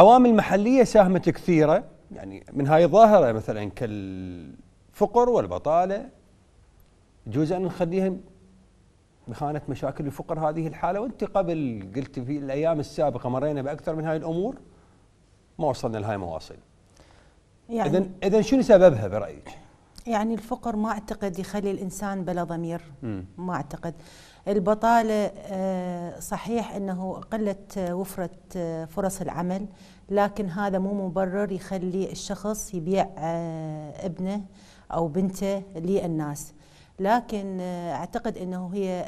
عوامل محليه ساهمت كثيره يعني من هاي الظاهره مثلا كالفقر والبطاله جزء ان نخليها بخانه مشاكل الفقر هذه الحاله وانت قبل قلت في الايام السابقه مرينا باكثر من هاي الامور ما وصلنا لهاي المواصل يعني اذا اذا شنو سببها برايك؟ يعني الفقر ما اعتقد يخلي الانسان بلا ضمير ما اعتقد البطاله آه، صحيح انه قلت آه، وفره آه، فرص العمل لكن هذا مو مبرر يخلي الشخص يبيع ابنه او بنته للناس لكن اعتقد انه هي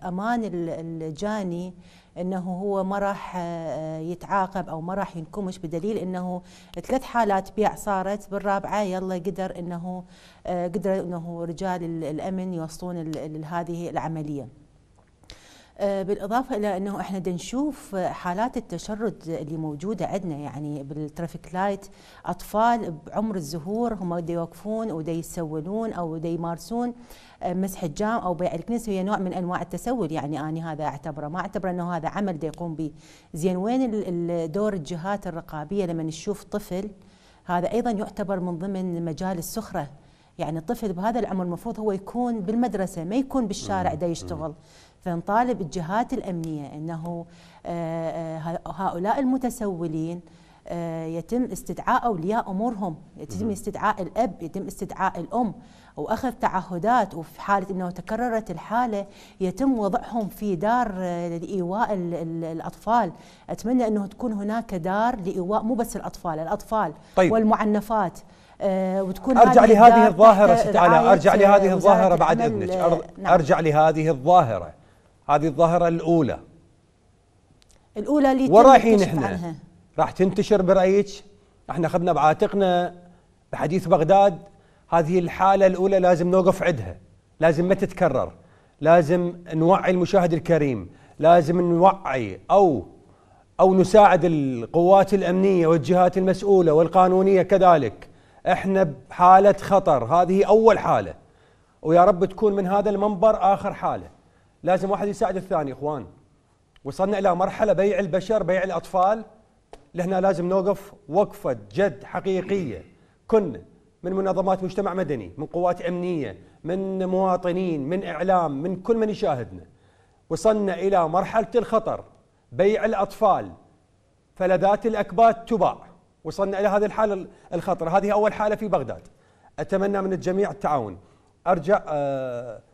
الامان الجاني انه هو ما راح آه، يتعاقب او ما راح ينكمش بدليل انه ثلاث حالات بيع صارت بالرابعه يلا قدر انه آه، قدر انه رجال الامن يوصلون لهذه العمليه. آه، بالاضافه الى انه احنا نشوف حالات التشرد اللي موجوده عندنا يعني بالترافيك لايت اطفال بعمر الزهور هم دي يوقفون ودي يسولون او دي يمارسون آه، مسح الجام او بيع الكنس هي نوع من انواع التسول يعني انا هذا اعتبره ما اعتبره انه هذا عمل دي يقوم به زين وين دور الجهات الرقابيه لما نشوف طفل هذا ايضا يعتبر من ضمن مجال السخره يعني الطفل بهذا العمر المفروض هو يكون بالمدرسة ما يكون بالشارع دا يشتغل فنطالب الجهات الأمنية أنه آه، آه، هؤلاء المتسولين آه، يتم استدعاء أولياء أمورهم يتم استدعاء الأب يتم استدعاء الأم وأخذ تعهدات وفي حالة أنه تكررت الحالة يتم وضعهم في دار لإيواء الأطفال أتمنى أنه تكون هناك دار لإيواء مو بس الأطفال الأطفال طيب. والمعنفات آه، وتكون ارجع لهذه الظاهره ست علاء ارجع لهذه الظاهره بعد اذنك نعم. ارجع لهذه الظاهره هذه الظاهره الاولى الاولى اللي ورايحين احنا راح تنتشر برايك احنا اخذنا بعاتقنا بحديث بغداد هذه الحاله الاولى لازم نوقف عندها لازم ما تتكرر لازم نوعي المشاهد الكريم لازم نوعي او او نساعد القوات الامنيه والجهات المسؤوله والقانونيه كذلك احنا بحالة خطر هذه أول حالة ويا رب تكون من هذا المنبر آخر حالة لازم واحد يساعد الثاني إخوان وصلنا إلى مرحلة بيع البشر بيع الأطفال لهنا لازم نوقف وقفة جد حقيقية كنا من منظمات مجتمع مدني من قوات أمنية من مواطنين من إعلام من كل من يشاهدنا وصلنا إلى مرحلة الخطر بيع الأطفال فلذات الأكباد تباع وصلنا إلى هذه الحالة الخطرة هذه أول حالة في بغداد أتمنى من الجميع التعاون أرجع أه